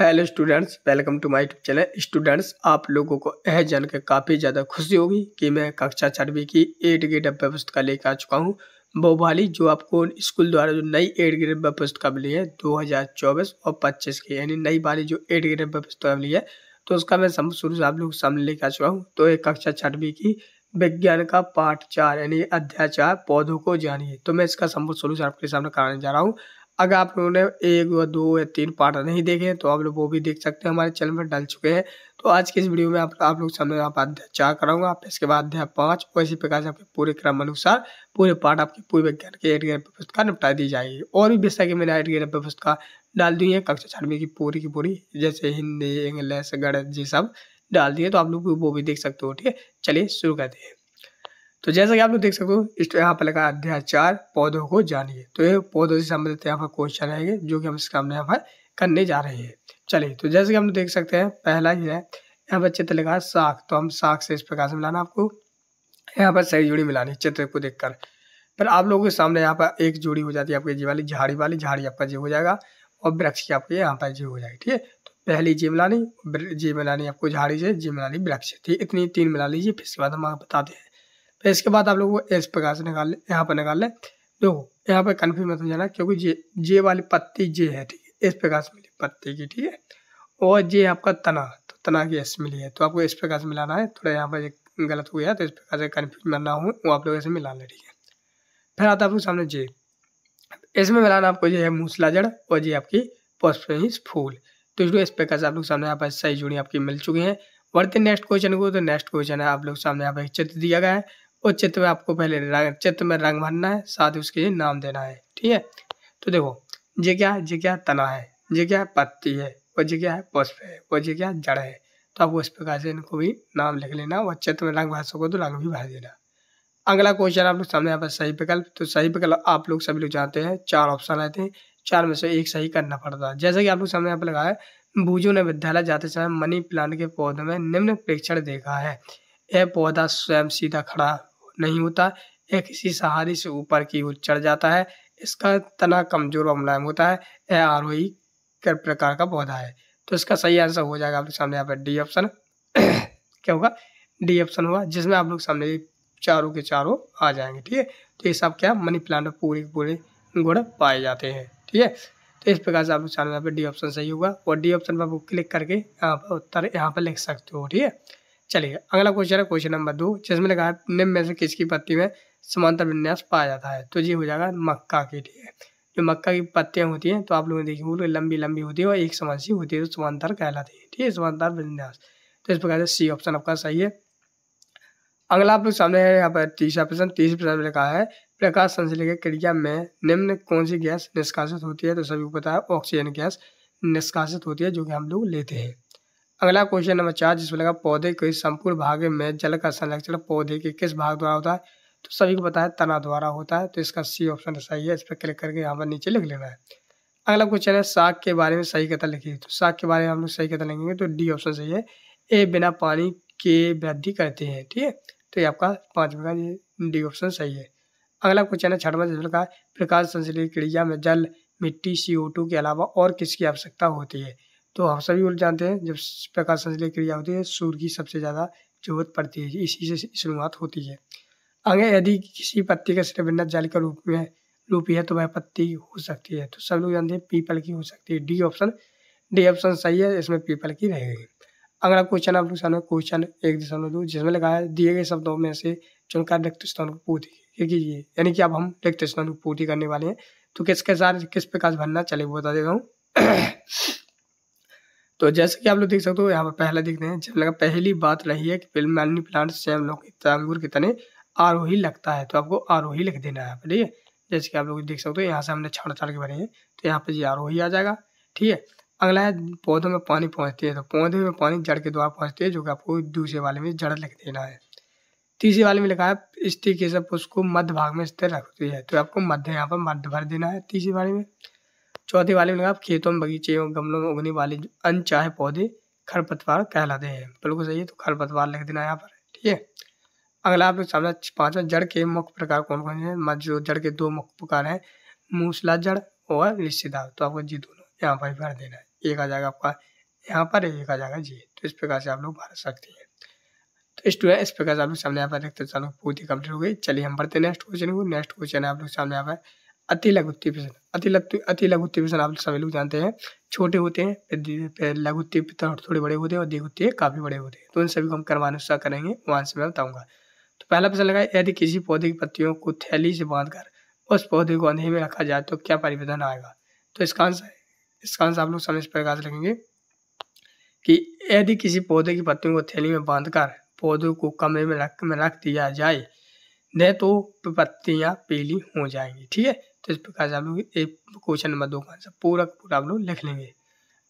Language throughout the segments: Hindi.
hello students welcome to my YouTube channel students आप लोगों को यह जानकर काफ़ी ज़्यादा खुशी होगी कि मैं कक्षा छठवीं की एट ग्रेड अव्य पुस्तक लेकर आ चुका हूँ वो वाली जो आपको स्कूल द्वारा जो नई एट ग्रेड अव्य पुस्तक मिली है 2024 और 25 की यानी नई वाली जो एट ग्रेड अव्य पुस्तक मिली है तो उसका मैं शुरू से आप लोग सामने लेकर आ चुका हूँ तो एक कक्षा छठवीं की विज्ञान का पाठ चार यानी अध्याय चार पौधों को जानिए तो मैं इसका संपूर्ण सोल्यूशन आपके सामने कराने जा रहा हूँ अगर आप लोगों ने एक या दो या तीन पार्ट नहीं देखे तो आप लोग वो भी देख सकते हैं हमारे चैनल पर डाल चुके हैं तो आज की इस वीडियो में आप आप लोग समय आप अध्याय चार कराऊंगा आप इसके बाद अध्याय पाँच और इसी प्रकार से आपके पूरे क्रम अनुसार पूरे पार्ट आपके पूरे विज्ञान के एडग्रेड पर पुस्तक निपटा दी जाएगी और भी बेसा की मैंने एडग्रेड पर पुस्तक डाल दी है कक्षा छठवीं की पूरी की पूरी जैसे हिंदी इंग्लिश गणित ये सब डाल दिए तो आप लोग वो भी देख सकते हो ठीक है चलिए शुरू करते हैं तो जैसा कि आप लोग देख सकते हो इस तो यहाँ पर लगा अध्याय चार पौधों को जानिए तो ये पौधों से संबंधित यहाँ पर क्वेश्चन आएंगे जो कि हम इसका हमने यहाँ पर करने जा रहे हैं चलिए तो जैसे कि हम देख सकते हैं पहला ही है यहाँ पर चित्र लिखा है साख तो हम साख से इस प्रकार से मिलाना आपको यहाँ पर सही जोड़ी मिलानी चित्र को देखकर पर आप लोगों के सामने यहाँ पर एक जोड़ी हो जाती है आपकी जी वाली झाड़ी वाली झाड़ी आपका जी हो जाएगा और वृक्ष की आपके यहाँ पर जी हो जाएगी ठीक है तो पहली जी मिलानी जी मिलानी आपको झाड़ी से जी मिलानी वृक्ष से ठीक इतनी तीन मिला लीजिए फिर इसके बाद हम आपको बताते हैं इसके बाद आप लोग वो इस प्रकार से निकाल लें यहाँ पर निकाल लें देखो यहाँ पर कन्फ्यूज मत हो जाना क्योंकि जे जे वाली पत्ती जे है ठीक है इस प्रकार से मिली पत्ती की ठीक है और जे आपका तना तो तना की एस मिली है तो आपको इस प्रकार से मिलाना है थोड़ा यहाँ पर गलत हो गया तो इस प्रकार से कन्फ्यूज मत ना हो वो आप लोग ऐसे मिला लें ठीक है फिर आता है आपके सामने जे इसमें मिलाना आपको जो है मूसला जड़ और जी आपकी पोस्ट फूल तो इसको इस प्रकार से आप लोग सामने यहाँ पर सही जोड़ी आपकी मिल चुकी है बढ़ते नेक्स्ट क्वेश्चन को तो नेक्स्ट क्वेश्चन है आप लोग सामने यहाँ पर चित्र दिया गया है और चित्र में आपको पहले चित्र में रंग भरना है साथ ही उसके नाम देना है ठीक है तो देखो ये क्या है ये क्या तना है ये क्या है पत्ती है वो जी क्या है पुष्प है वो जी क्या जड़ है तो आपको इस प्रकार से इनको भी नाम लिख लेना और चित्र में रंग भर सको तो रंग भी भर देना अगला क्वेश्चन आप लोग सामने यहाँ पर सही विकल्प तो सही विकल्प आप लोग सभी लोग जानते हैं चार ऑप्शन रहते हैं चार में से एक सही करना पड़ता है जैसे कि आप लोग सामने यहाँ पर लगाया बूझो ने विद्यालय जाते समय मनी प्लांट के पौधे में निम्न प्रेक्षण देखा है यह पौधा स्वयं सीधा खड़ा नहीं होता यह किसी सहारे से ऊपर की ओर चढ़ जाता है इसका तना कमजोर व मुलायम होता है यह आरोही प्रकार का पौधा है तो इसका सही आंसर हो जाएगा आपके सामने यहाँ पर डी ऑप्शन क्या होगा डी ऑप्शन होगा जिसमें आप लोग सामने चारों के चारों आ जाएंगे ठीक है तो ये सब क्या मनी प्लांट पूरे पूरे गुड़ पाए जाते हैं ठीक है तो इस प्रकार से आप लोग सामने यहाँ पर डी ऑप्शन सही होगा और डी ऑप्शन पर आप क्लिक करके यहाँ पर उत्तर यहाँ पर लिख सकते हो ठीक है चलिए अगला क्वेश्चन है क्वेश्चन नंबर दो जिसमें लिखा है निम्न में से किसकी पत्ती में समांतर विन्यास पाया जाता है तो ये हो जाएगा मक्का की ठीक है जो मक्का की पत्तियाँ होती हैं तो आप लोगों ने देखी बोलो लंबी लंबी होती है और एक समान सी होती है तो समांतर कहलाती है ठीक है समांतर विन्यास तो इस प्रकार से सी ऑप्शन आपका सही है अगला आप लोग सामने है यहाँ पर तीसरा प्रश्न तीसरे प्रश्न में लिखा है प्रकाश संश्लेषण क्रिया में निम्न कौन सी गैस निष्कासित होती है तो सभी को पता है ऑक्सीजन गैस निष्कासित होती है जो कि हम लोग लेते हैं अगला क्वेश्चन नंबर चार जिसमें लगा पौधे के संपूर्ण भाग में जल का संरक्षण पौधे के किस भाग द्वारा होता है तो सभी को पता है तना द्वारा होता है तो इसका सी ऑप्शन तो सही है इस पर क्लिक करके यहाँ पर नीचे लिख लेना है अगला क्वेश्चन है साग के बारे में सही कथा लिखी तो साग के बारे में हम लोग सही कथा लिखेंगे तो डी ऑप्शन सही है ए बिना पानी के वृद्धि करते हैं ठीक है तो ये आपका पाँच प्रकार ये डी ऑप्शन सही है अगला क्वेश्चन है छठवा जिसमें का प्रकाश संसदीय क्रिया में जल मिट्टी सी के अलावा और किसकी आवश्यकता होती है तो हम सभी लोग जानते हैं जब प्रकाश संश्लेषण क्रिया होती है सूर्य की सबसे ज़्यादा जरूरत पड़ती है इसी से शुरुआत होती है आगे यदि किसी पत्ती का श्रेबिन्नत जल का रूप में रूपी है तो वह पत्ती हो सकती है तो सब लोग जानते हैं पीपल की हो सकती है डी ऑप्शन डी ऑप्शन सही है इसमें पीपल की रहेगी अगला क्वेश्चन आप लोग सामने क्वेश्चन एक दशमलव दो जिसमें लगा है दिए गए शब्दों में से चुनकर रिक्त स्थान को पूर्ति कीजिए यानी कि अब हम रिक्त स्थान को पूर्ति करने वाले हैं तो किसके साथ किस प्रकार भरना चले बता देता हूँ तो जैसे कि आप लोग देख सकते हो यहाँ पर पहला देखते हैं जब लगा पहली बात रही है कि फिल्म मैलनी प्लांट हम लोग तांगुर के तने आरोही लगता है तो आपको आरोही लिख देना है ठीक है जैसे कि आप लोग देख सकते हो यहाँ से हमने छाड़ छाड़ के भरे हैं तो यहाँ पर ये आरोही आ जाएगा ठीक है अगला है पौधों में पानी पहुँचती है तो पौधे में पानी जड़ के द्वारा पहुँचती है जो कि आपको दूसरे वाले में जड़ लिख देना है तीसरे वाले में लिखा है स्त्री के सब उसको मध्य भाग में स्थिर रखती है तो आपको मध्य यहाँ पर मध्य भर देना है तीसरे वाले में चौथे वाले में आप खेतों में बगीचे और गमलों में उगने वाले अनचाहे पौधे खरपतवार कहलाते हैं बिल्कुल सही है तो खरपतवार लिख देना यहाँ पर ठीक है अगला आपके सामने पांचवा जड़ के मुख्य प्रकार कौन कौन हैं जो जड़ के दो मुख्य प्रकार हैं मूसला जड़ और रिश्तेदार तो आपको जी दोनों यहाँ पर भर देना है एक आ जाएगा आपका यहाँ पर एक आ जाएगा जी तो इस प्रकार से आप लोग भर सकते हैं तो स्टूडेंट इस प्रकार से आप लोग सामने यहाँ पर देखते पूरी कंप्लीट हो गई चलिए हम बढ़ते नेक्स्ट क्वेश्चन को नेक्स्ट क्वेश्चन है आप लोग सामने यहाँ पर अति लघुत्तरीय अति लघु अति लघुत्तरीय आप सभी लोग जानते हैं छोटे होते हैं लघुत्तरीय तो थोड़े बड़े होते हैं और दीर्घोत्तरीय काफ़ी बड़े होते हैं तो उन सभी को हम क्रमानुसार करेंगे वहाँ से मैं बताऊंगा तो पहला प्रश्न लगा यदि किसी पौधे की पत्तियों को थैली से बांधकर उस पौधे को अंधेरे में रखा जाए तो क्या परिवर्तन आएगा तो इसका आंसर इसका आंसर आप लोग इस प्रकार से रखेंगे कि यदि किसी पौधे की पत्तियों को थैली में बांधकर पौधों को कमरे में रख में रख दिया जाए न तो पत्तियां पीली हो जाएंगी ठीक है तो इस प्रकार से आप लोग एक क्वेश्चन नंबर दो का आंसर पूरा पूरा आप लोग लिख लेंगे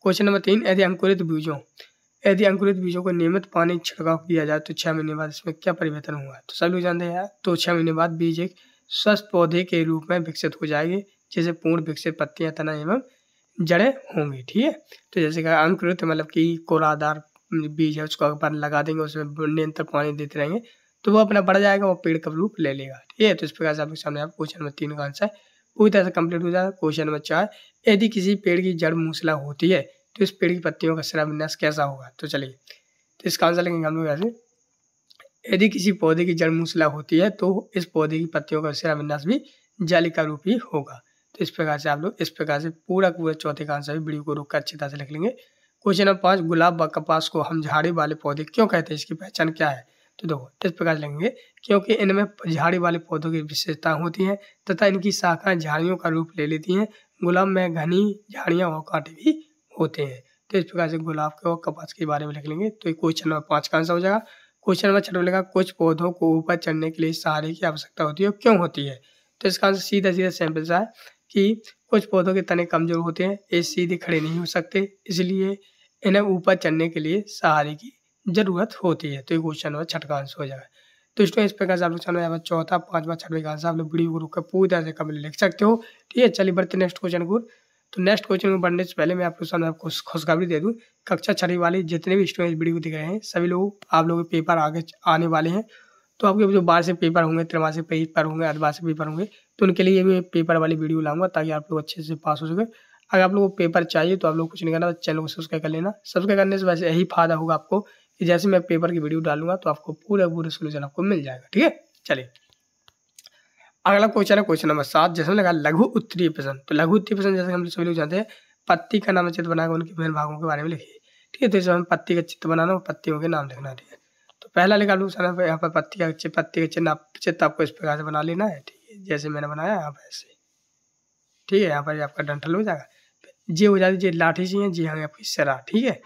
क्वेश्चन नंबर तीन यदि अंकुरित बीजों यदि अंकुरित बीजों को नियमित पानी छिड़काव किया जाए तो छह महीने बाद इसमें क्या परिवर्तन हुआ तो सब लोग जानते हैं तो छह महीने बाद बीज एक स्वस्थ पौधे के रूप में विकसित हो जाएंगे जैसे पूर्ण विकसित पत्तियां तना एवं जड़े होंगी ठीक है तो जैसे कि अंकुरित मतलब कि कोरादार बीज है उसको अगर लगा देंगे उसमें निरंतर पानी देते रहेंगे तो वो अपना बढ़ जाएगा वो पेड़ का रूप ले लेगा ठीक है तो इस प्रकार से आपके सामने आप क्वेश्चन नंबर तीन का आंसर पूरी तरह से कम्प्लीट हो जाता है क्वेश्चन नंबर चार यदि किसी पेड़ की जड़ मूसला होती है तो इस पेड़ की पत्तियों का सिरा विन्यास कैसा होगा तो चलिए तो इसका आंसर लेंगे हम लोग ऐसे यदि किसी पौधे की जड़ मूसला होती है तो इस पौधे की पत्तियों का सिरा विन्यास भी का रूप ही होगा तो इस प्रकार से आप लोग इस प्रकार से पूरा पूरा चौथे का आंसर वीडियो को रोक कर अच्छी तरह से लिख लेंगे क्वेश्चन नंबर पाँच गुलाब व कपास को हम झाड़ी वाले पौधे क्यों कहते हैं इसकी पहचान क्या है तो दो इस प्रकार लेंगे क्योंकि इनमें झाड़ी वाले पौधों की विशेषता होती है तथा इनकी शाखाएं झाड़ियों का रूप ले लेती हैं गुलाब में घनी झाड़ियाँ और कांटे भी होते हैं तो इस प्रकार से गुलाब के और कपास के बारे में लिख लेंगे तो क्वेश्चन नंबर पाँच का आंसर हो जाएगा क्वेश्चन नंबर छठ लिखा कुछ पौधों को ऊपर चढ़ने के लिए सहारे की आवश्यकता होती है क्यों होती है तो इसका आंसर सीधा सीधा सैंपल सा है कि कुछ पौधों के तने कमजोर होते हैं ये सीधे खड़े नहीं हो सकते इसलिए इन्हें ऊपर चढ़ने के लिए सहारे की ज़रूरत होती है तो ये क्वेश्चन नंबर छठ का आंसर हो जाएगा तो स्टूडेंट इस प्रकार से आप लोग चैनल यहाँ पर चौथा पाँचवा छठवें का आंसर आप लोग वीडियो को रुक कर पूरी तरह से कमेंट लिख सकते हो ठीक है चलिए बढ़ते नेक्स्ट क्वेश्चन को तो नेक्स्ट क्वेश्चन को बढ़ने से पहले मैं आपको सामने आपको खुशखबरी दे दूँ कक्षा छठी वाले जितने भी स्टूडेंट वीडियो दिख रहे हैं सभी लोग आप लोगों के पेपर आगे आने वाले हैं तो आपके जो बार से पेपर होंगे त्रैमासिक पेपर होंगे अर्धवार्षिक पेपर होंगे तो उनके लिए भी पेपर वाली वीडियो लाऊंगा ताकि आप लोग अच्छे से पास हो सके अगर आप लोग को पेपर चाहिए तो आप लोग कुछ नहीं करना तो चैनल को सब्सक्राइब कर लेना सब्सक्राइब करने से वैसे यही फायदा होगा आपको जैसे मैं पेपर की वीडियो डालूंगा तो आपको पूरा पूरा सोल्यूशन आपको मिल जाएगा ठीक है चलिए अगला क्वेश्चन है क्वेश्चन नंबर सात जैसे लगा लघु उत्तरीय प्रश्न तो लघु उत्तरीय प्रश्न जैसे हम सभी लोग जानते हैं पत्ती का नाम चित्र बनाकर उनके विभिन्न भागों के बारे में लिखिए ठीक है तो इसमें हमें पत्ती का चित्र बनाना और पत्तियों के नाम लिखना है ठीक है तो पहला लिखा लू सर यहाँ पर पत्ती का चित्र पत्ती का चिन्ह चित्र आपको इस प्रकार से बना लेना है ठीक है जैसे मैंने बनाया यहाँ पर ऐसे ठीक है यहाँ पर आपका डंठल हो जाएगा जे हो जाती जी लाठी है जी हाँ आपकी सरा ठीक है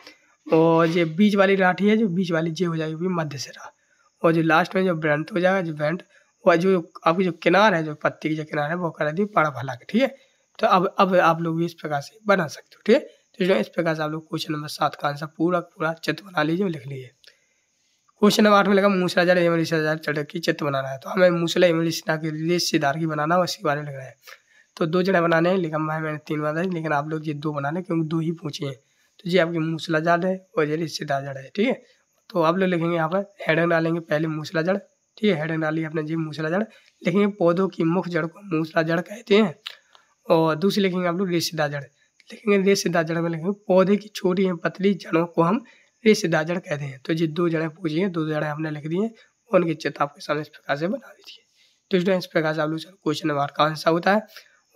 और तो ये बीच वाली लाठी है जो बीच वाली जे हो जाएगी मध्य सिरा और जो लास्ट में जो ब्रंट हो जाएगा जो ब्रंट वह जो आपकी जो किनार है जो पत्ती की जो किनार है वो करा दी पड़ा भला के ठीक है तो अब अब आप लोग इस प्रकार से बना सकते हो ठीक है तो जो इस प्रकार से आप लोग क्वेश्चन नंबर सात का आंसर पूरा पूरा चित्र बना लीजिए लिख लीजिए क्वेश्चन नंबर आठ में लगा मूसला जल एमल हजार चढ़ की चित्र बनाना है तो हमें मूसला एमल के लिए सिदार की बनाना है इसके बारे में लिखना है तो दो जने बनाने हैं लेकिन मैंने तीन बनाए लेकिन आप लोग ये दो बनाने क्योंकि दो ही पूछे हैं तो ये आपकी मूसला जड़ है और ये रिश्तेदार जड़ है ठीक है तो आप लोग लिखेंगे यहाँ पर हेडन डालेंगे पहले मूसला जड़ ठीक है हेडन डालिए अपने जी मूसला जड़ लिखेंगे पौधों की मुख्य जड़ को मूसला जड़ कहते हैं और दूसरी लिखेंगे आप लोग रिश्तेदार जड़ लिखेंगे रिश्तेदार जड़ में लिखेंगे पौधे की छोटी या पतली जड़ों को हम रिश्तेदार जड़ कहते हैं तो ये दो जड़ें पूछी हैं दो जड़ें हमने लिख दी हैं उनकी चित्र आपके सामने इस प्रकार से बना दी थी तो इस प्रकार से आप लोग क्वेश्चन नंबर का आंसर होता है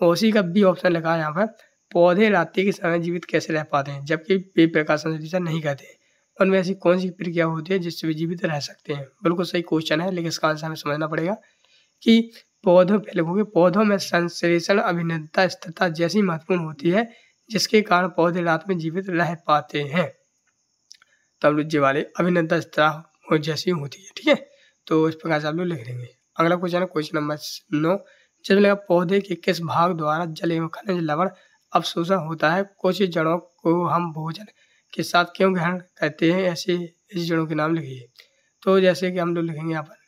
और उसी का बी ऑप्शन लिखा है यहाँ पर पौधे रात्रि के समय जीवित कैसे रह पाते हैं जबकि वे प्रकाश संश्लेषण नहीं करते उनमें ऐसी कौन सी प्रक्रिया होती है जिससे वे जीवित रह सकते हैं बिल्कुल सही क्वेश्चन है लेकिन इसका आंसर हमें समझना पड़ेगा कि पौधों पे लगोगे पौधों में संश्लेषण अभिनता स्थिरता जैसी महत्वपूर्ण होती है जिसके कारण पौधे रात में जीवित रह पाते हैं तब लुज्जे वाले अभिन्नता स्थिरता जैसी होती है ठीक है तो इस प्रकार से आप लोग लिख देंगे अगला क्वेश्चन है क्वेश्चन नंबर नौ जिसमें पौधे के किस भाग द्वारा जल एवं खनिज लवण अवशोषण होता है कुछ जड़ों को हम भोजन के साथ क्यों ग्रहण कहते हैं ऐसे इस जड़ों के नाम लिखिए तो जैसे कि हम लोग लिखेंगे यहाँ पर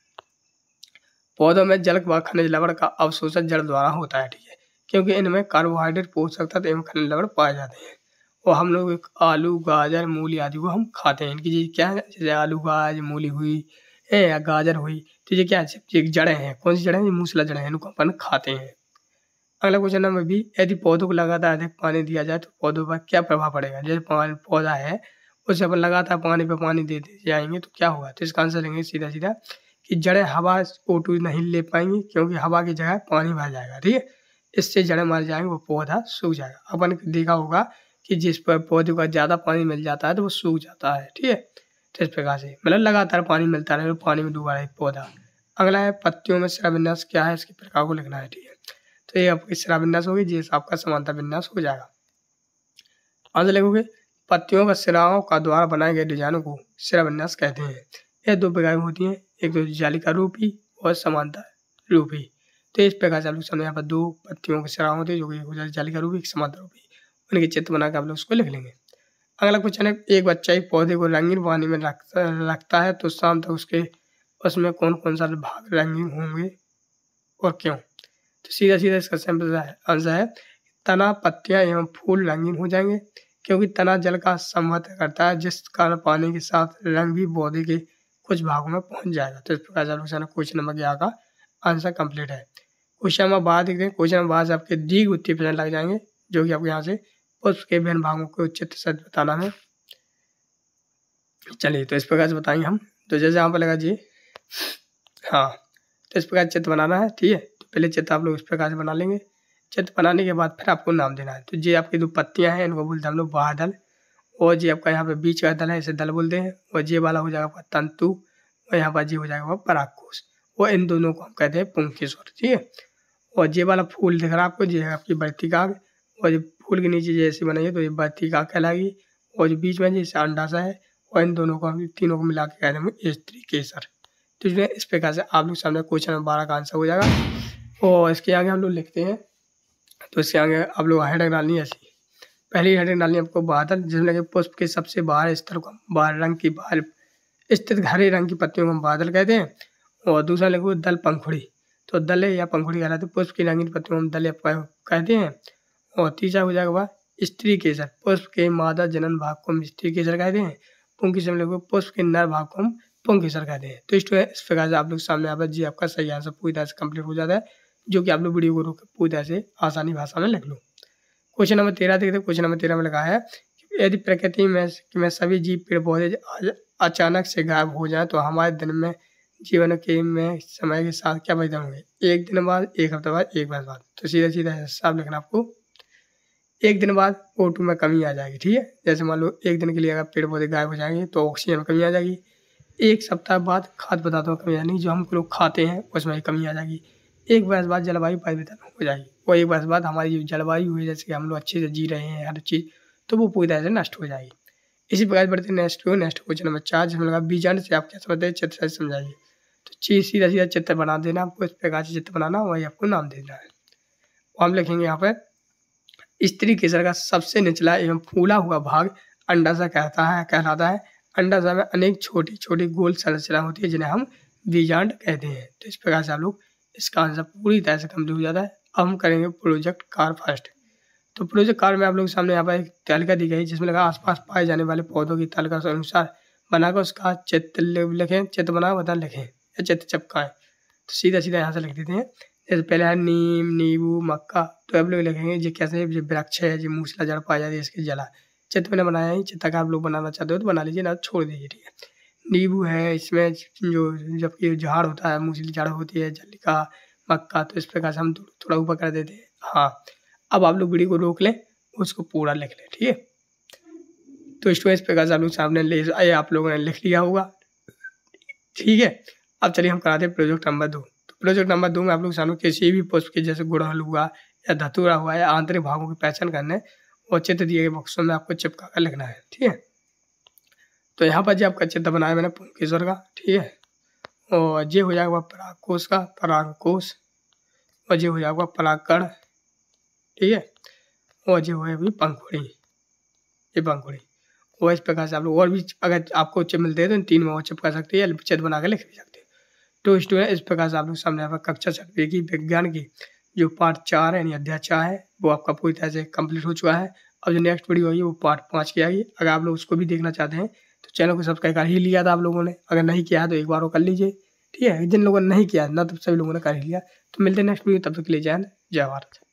पौधों में जल व खनिज लवण का अवशोषण जड़ द्वारा होता है ठीक है क्योंकि इनमें कार्बोहाइड्रेट पोषक तत्व एवं खनिज लवण पाए जाते हैं और हम लोग आलू गाजर मूली आदि को हम खाते हैं इनकी चीज़ क्या है जैसे आलू गाज मूली हुई या गाजर हुई तो ये क्या है जड़ें हैं कौन सी जड़ें मूसला जड़ें हैं इनको अपन खाते हैं अगला क्वेश्चन नंबर बी यदि पौधों को लगातार अधिक पानी दिया जाए तो पौधों पर क्या प्रभाव पड़ेगा जैसे पौधा है उसे अपन लगातार पानी पर पानी देते जाएंगे तो क्या होगा तो इसका आंसर लेंगे सीधा सीधा कि जड़ें हवा ओ नहीं ले पाएंगी क्योंकि हवा की जगह पानी भर जाएगा ठीक है इससे जड़ें मर जाएंगे वो पौधा सूख जाएगा अपन देखा होगा कि जिस पर पौधे का ज़्यादा पानी मिल जाता है तो वो सूख जाता है ठीक है तो इस प्रकार से मतलब लगातार पानी मिलता रहे पानी में डूबा रहे पौधा अगला है पत्तियों में शिलान्यास क्या है इसके प्रकार को लिखना है ठीक है तो ये आपकी श्रा विन्यास होगी जिससे आपका समानता विन्यास हो जाएगा आज लिखोगे पत्तियों व सिराओं का द्वारा बनाए गए डिजाइनों को सिरा विन्यास कहते हैं यह दो प्रकार होती हैं एक तो जालिका रूपी और समानता रूपी तो इस प्रकार से आप लोग समझ यहाँ पर दो पत्तियों के सिरा होते हैं जो कि हो जाए जालिका रूपी एक समानता रूपी उनके चित्र बनाकर आप लोग उसको लिख लेंगे अगला क्वेश्चन है एक बच्चा एक पौधे को रंगीन पानी में रखता है तो शाम तक उसके उसमें कौन कौन सा भाग रंगीन होंगे और क्यों तो सीधा सीधा इसका सिंपल आंसर है तना पत्तियाँ एवं फूल रंगीन हो जाएंगे क्योंकि तना जल का संवहन करता है जिस कारण पानी के साथ रंग भी पौधे के कुछ भागों में पहुंच जाएगा तो इस प्रकार से क्वेश्चन नंबर ग्यारह का आंसर कंप्लीट है क्वेश्चन नंबर बारह देखते हैं क्वेश्चन नंबर बारह से आपके दीर्घ उत्तरी प्रश्न लग जाएंगे जो कि आपके यहाँ से पुष्प के विभिन्न भागों को उचित सत्य बताना है चलिए तो इस प्रकार से बताएंगे हम तो जैसे यहाँ पर लगा जी हाँ तो इस प्रकार चित्र बनाना है ठीक है पहले चित्र आप लोग इस प्रकार से बना लेंगे चित्र बनाने के बाद फिर आपको नाम देना है तो ये आपकी जो पत्तियाँ हैं इनको बोलते हैं हम लोग दल और जी आपका यहाँ पे बीच का दल है इसे दल बोलते हैं और ये वाला हो जाएगा आपका तंतु और यहाँ पर जी हो जाएगा आपका पराकोश और इन दोनों को हम कहते हैं पुंकेश्वर ठीक है और ये वाला फूल दिख रहा है आपको जी है आपकी बढ़ती काग और जो फूल के नीचे जैसे बनाइए तो ये बढ़ती काग कहलाएगी और जो बीच में जैसे अंडा सा है और इन दोनों को हम तीनों को मिला के कहते हैं स्त्री केसर तो इस प्रकार से आप लोग सामने क्वेश्चन नंबर बारह का आंसर हो जाएगा और इसके आगे हम लोग लिखते हैं तो इसके आगे आप लोग हेडिंग डालनी है ऐसी पहली हेडिंग डालनी है आपको बादल जिसमें लगे पुष्प के सबसे बाहर स्तर को हम बाहर रंग की बाहर स्थित हरे रंग की पत्तियों को हम बादल कहते हैं और दूसरा लिखो दल पंखुड़ी तो दल या पंखुड़ी कहलाते हैं पुष्प की रंगीन पत्तियों को हम दल कहते हैं और तीसरा हो जाएगा स्त्री केसर पुष्प के मादा जनन भाग को हम स्त्री केसर कहते हैं से हम लोग पुष्प के नर भाग को हम पुंकी सर कहते हैं तो इस प्रकार से आप लोग सामने आप जी आपका सही आंसर पूरी तरह से कंप्लीट हो जाता है जो कि आप लोग वीडियो को रोक पूरा से आसानी भाषा में लिख लो क्वेश्चन नंबर तेरह देखते क्वेश्चन नंबर तेरह में लगा है यदि प्रकृति में मैं सभी जीव पेड़ पौधे अचानक से गायब हो जाए तो हमारे दिन में जीवन के में समय के साथ क्या परिणाम होंगे एक दिन बाद एक हफ्ते बाद एक बार बाद तो सीधा सीधा हिसाब लिखना आपको एक दिन बाद ओ टू में कमी आ जाएगी ठीक है जैसे मान लो एक दिन के लिए अगर पेड़ पौधे गायब हो जाएंगे तो ऑक्सीजन में कमी आ जाएगी एक सप्ताह बाद खाद पदार्थों में कमी आ जाएगी जो हम लोग खाते हैं उसमें कमी आ जाएगी एक वर्ष बाद जलवायु परिवर्तन हो जाएगी वो एक वर्ष बाद हमारी जो जलवायु है जैसे कि हम लोग अच्छे से जी रहे हैं हर चीज़ तो वो पूरी तरह से नष्ट हो जाएगी इसी प्रकार बढ़ते नेक्स्ट क्यों नेक्स्ट क्वेश्चन नंबर चार जिसमें लगा बीजांड से आप क्या समझते हैं चित्र से समझाइए तो चीज सीधा सीधा चित्र बना देना आपको इस प्रकार से चित्र बनाना वही आपको नाम देना है वो हम लिखेंगे यहाँ पर स्त्री केसर का सबसे निचला एवं फूला हुआ भाग अंडाशा कहता है कहलाता है अंडाशा में अनेक छोटी छोटी गोल संरचना होती है जिन्हें हम बीजांड कहते हैं तो इस प्रकार से आप लोग इसका आंसर पूरी तरह से कम्प्लीट हो जाता है अब हम करेंगे प्रोजेक्ट कार फर्स्ट तो प्रोजेक्ट कार में आप लोग सामने यहाँ पर एक तालिका दी गई जिसमें लगा आसपास पाए जाने वाले पौधों की तालिका के अनुसार बनाकर उसका चित्र लिखें चित्र बना बता लिखें या चित्र चपकाएं तो सीधा सीधा यहाँ से लिख देते हैं जैसे पहले है नीम नींबू मक्का तो आप लोग लिखेंगे जो कैसे वृक्ष है जो मूसला जड़ पाया जाती है इसके जला चित्र मैंने बनाया है चित्र का आप लोग बनाना चाहते हो तो बना लीजिए ना तो छोड़ दीजिए ठीक है नींबू है इसमें जो जब ये झाड़ होता है मूसली झाड़ होती है जल का मक्का तो इस प्रकार से हम थोड़ा ऊपर कर देते हैं हाँ अब आप लोग वीडियो को रोक लें उसको पूरा लिख लें ठीक है तो इसको इस प्रकार से आप लोग सामने ले आप लोगों ने लिख लिया होगा ठीक है अब चलिए हम कराते हैं प्रोजेक्ट नंबर दो तो प्रोजेक्ट नंबर दो में आप लोग सामने किसी भी पुष्प के जैसे गुड़हल हुआ या धतूरा हुआ या आंतरिक भागों की पहचान करने और चित्र दिए गए बॉक्सों में आपको चिपका कर लिखना है ठीक है तो यहाँ पर जो आपका चित्र बनाया मैंने पुंकेश्वर का ठीक है और जे हो जाएगा पराग कोश का पराग कोश और जे हो जाएगा परागकण ठीक है और जे हो जाएगी पंखुड़ी ये पंखुड़ी और इस प्रकार से आप लोग और भी अगर आपको चित्र मिलते हैं तो इन तीन में और चिपका सकते हैं या चित्र बना कर लिख भी सकते हैं तो स्टूडेंट इस प्रकार से आप लोग सामने आपका कक्षा छठवीं की विज्ञान की जो पार्ट चार है यानी अध्याय चार है वो आपका पूरी तरह से कम्प्लीट हो चुका है अब जो नेक्स्ट वीडियो होगी वो पार्ट पाँच की आएगी अगर आप लोग उसको भी देखना चाहते हैं चैनल को सब्सक्राइब कर ही लिया था आप लोगों ने अगर नहीं किया है तो एक बार वो कर लीजिए ठीक है जिन लोगों ने नहीं किया ना तो सभी लोगों ने कर ही लिया तो मिलते हैं नेक्स्ट वीडियो तब तक के लिए जय जय भारत